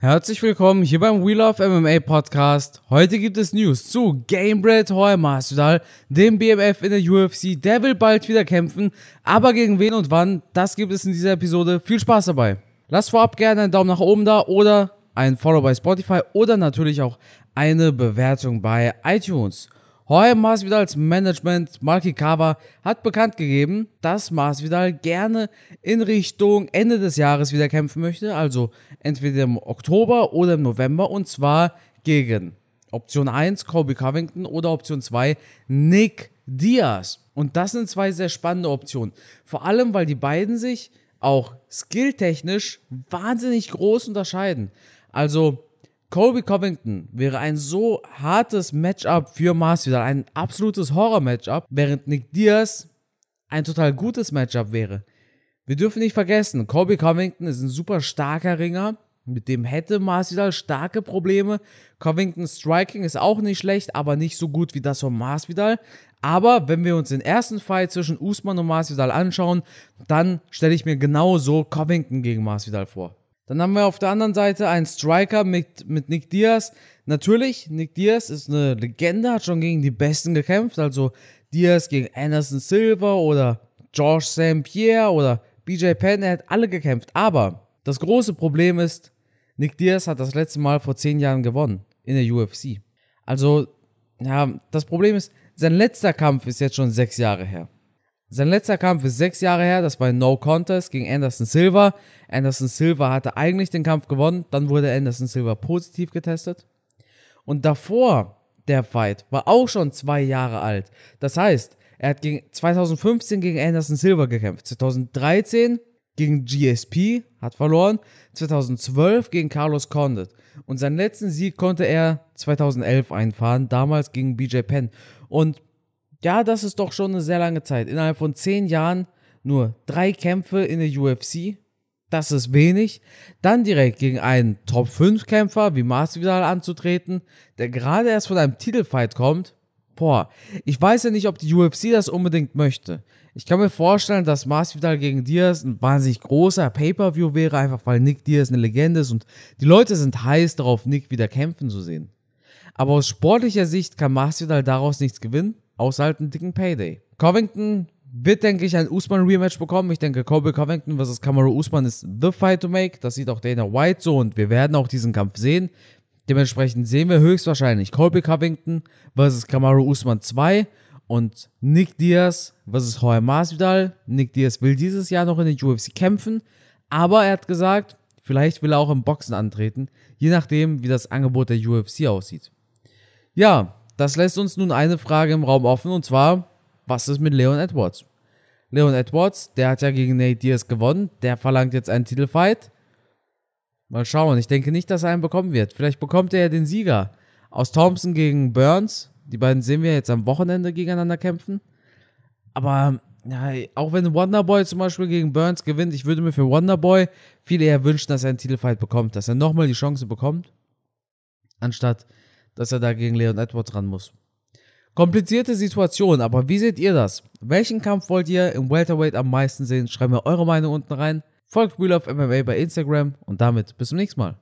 Herzlich willkommen hier beim We Love MMA Podcast. Heute gibt es News zu Gamebrad Hall Masvidal, dem BMF in der UFC. Der will bald wieder kämpfen, aber gegen wen und wann, das gibt es in dieser Episode. Viel Spaß dabei. Lasst vorab gerne einen Daumen nach oben da oder ein Follow bei Spotify oder natürlich auch eine Bewertung bei iTunes. Heuer Masvidals Management, Marky Kawa, hat bekannt gegeben, dass Masvidal gerne in Richtung Ende des Jahres wieder kämpfen möchte, also entweder im Oktober oder im November und zwar gegen Option 1 Kobe Covington oder Option 2 Nick Diaz. Und das sind zwei sehr spannende Optionen, vor allem weil die beiden sich auch skilltechnisch wahnsinnig groß unterscheiden. Also Kobe Covington wäre ein so hartes Matchup für Masvidal, ein absolutes Horror-Matchup, während Nick Diaz ein total gutes Matchup wäre. Wir dürfen nicht vergessen, Kobe Covington ist ein super starker Ringer, mit dem hätte Masvidal halt starke Probleme. Covingtons Striking ist auch nicht schlecht, aber nicht so gut wie das von Masvidal. Aber wenn wir uns den ersten Fight zwischen Usman und Masvidal anschauen, dann stelle ich mir genauso Covington gegen Masvidal vor. Dann haben wir auf der anderen Seite einen Striker mit, mit Nick Diaz. Natürlich, Nick Diaz ist eine Legende, hat schon gegen die Besten gekämpft. Also Diaz gegen Anderson Silver oder George St. Pierre oder BJ Penn, er hat alle gekämpft. Aber das große Problem ist, Nick Diaz hat das letzte Mal vor zehn Jahren gewonnen in der UFC. Also, ja, das Problem ist, sein letzter Kampf ist jetzt schon sechs Jahre her. Sein letzter Kampf ist sechs Jahre her, das war ein No Contest gegen Anderson Silva. Anderson Silva hatte eigentlich den Kampf gewonnen, dann wurde Anderson Silva positiv getestet. Und davor, der Fight, war auch schon zwei Jahre alt. Das heißt, er hat gegen 2015 gegen Anderson Silva gekämpft, 2013 gegen GSP, hat verloren, 2012 gegen Carlos Condit. Und seinen letzten Sieg konnte er 2011 einfahren, damals gegen BJ Penn. Und ja, das ist doch schon eine sehr lange Zeit. Innerhalb von zehn Jahren nur drei Kämpfe in der UFC. Das ist wenig. Dann direkt gegen einen Top-5-Kämpfer wie Masvidal anzutreten, der gerade erst von einem Titelfight kommt. Boah, ich weiß ja nicht, ob die UFC das unbedingt möchte. Ich kann mir vorstellen, dass Masvidal gegen Diaz ein wahnsinnig großer Pay-Per-View wäre, einfach weil Nick Diaz eine Legende ist und die Leute sind heiß darauf, Nick wieder kämpfen zu sehen. Aber aus sportlicher Sicht kann Masvidal daraus nichts gewinnen außer halt einen dicken Payday. Covington wird, denke ich, ein Usman-Rematch bekommen. Ich denke, Kobe Covington vs. Kamaru Usman ist the fight to make. Das sieht auch Dana White so und wir werden auch diesen Kampf sehen. Dementsprechend sehen wir höchstwahrscheinlich Colby Covington vs. Kamaru Usman 2 und Nick Diaz vs. Jorge Masvidal. Nick Diaz will dieses Jahr noch in den UFC kämpfen, aber er hat gesagt, vielleicht will er auch im Boxen antreten, je nachdem, wie das Angebot der UFC aussieht. Ja, das lässt uns nun eine Frage im Raum offen und zwar, was ist mit Leon Edwards? Leon Edwards, der hat ja gegen Nate Diaz gewonnen, der verlangt jetzt einen Titelfight. Mal schauen, ich denke nicht, dass er einen bekommen wird. Vielleicht bekommt er ja den Sieger aus Thompson gegen Burns. Die beiden sehen wir jetzt am Wochenende gegeneinander kämpfen. Aber ja, auch wenn Wonderboy zum Beispiel gegen Burns gewinnt, ich würde mir für Wonderboy viel eher wünschen, dass er einen Titelfight bekommt, dass er nochmal die Chance bekommt, anstatt dass er da gegen Leon Edwards ran muss. Komplizierte Situation, aber wie seht ihr das? Welchen Kampf wollt ihr im Welterweight am meisten sehen? Schreibt mir eure Meinung unten rein. Folgt Wheel of MMA bei Instagram und damit bis zum nächsten Mal.